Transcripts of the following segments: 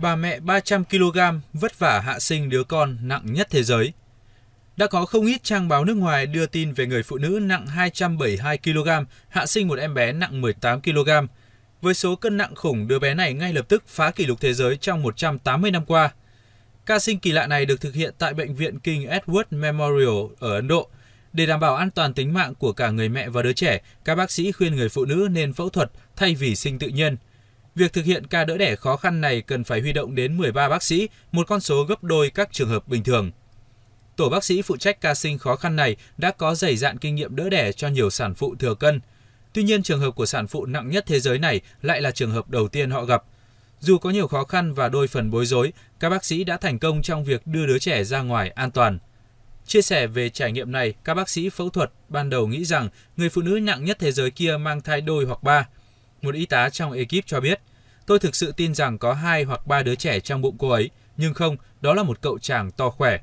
Bà mẹ 300 kg vất vả hạ sinh đứa con nặng nhất thế giới. Đã có không ít trang báo nước ngoài đưa tin về người phụ nữ nặng 272 kg hạ sinh một em bé nặng 18 kg. Với số cân nặng khủng, đứa bé này ngay lập tức phá kỷ lục thế giới trong 180 năm qua. Ca sinh kỳ lạ này được thực hiện tại bệnh viện King Edward Memorial ở Ấn Độ. Để đảm bảo an toàn tính mạng của cả người mẹ và đứa trẻ, các bác sĩ khuyên người phụ nữ nên phẫu thuật thay vì sinh tự nhiên – Việc thực hiện ca đỡ đẻ khó khăn này cần phải huy động đến 13 bác sĩ, một con số gấp đôi các trường hợp bình thường. Tổ bác sĩ phụ trách ca sinh khó khăn này đã có dày dạn kinh nghiệm đỡ đẻ cho nhiều sản phụ thừa cân. Tuy nhiên, trường hợp của sản phụ nặng nhất thế giới này lại là trường hợp đầu tiên họ gặp. Dù có nhiều khó khăn và đôi phần bối rối, các bác sĩ đã thành công trong việc đưa đứa trẻ ra ngoài an toàn. Chia sẻ về trải nghiệm này, các bác sĩ phẫu thuật ban đầu nghĩ rằng người phụ nữ nặng nhất thế giới kia mang thai đôi hoặc ba một y tá trong ekip cho biết, tôi thực sự tin rằng có hai hoặc ba đứa trẻ trong bụng cô ấy, nhưng không, đó là một cậu chàng to khỏe.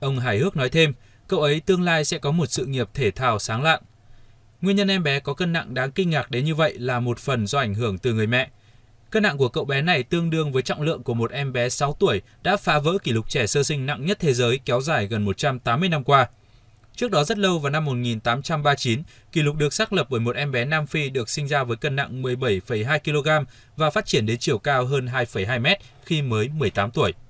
Ông hài hước nói thêm, cậu ấy tương lai sẽ có một sự nghiệp thể thao sáng lạng. Nguyên nhân em bé có cân nặng đáng kinh ngạc đến như vậy là một phần do ảnh hưởng từ người mẹ. Cân nặng của cậu bé này tương đương với trọng lượng của một em bé 6 tuổi đã phá vỡ kỷ lục trẻ sơ sinh nặng nhất thế giới kéo dài gần 180 năm qua – Trước đó rất lâu vào năm 1839, kỷ lục được xác lập bởi một em bé Nam Phi được sinh ra với cân nặng 17,2 kg và phát triển đến chiều cao hơn 2,2 m khi mới 18 tuổi.